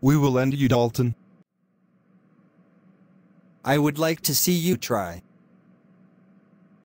We will end you, Dalton. I would like to see you try.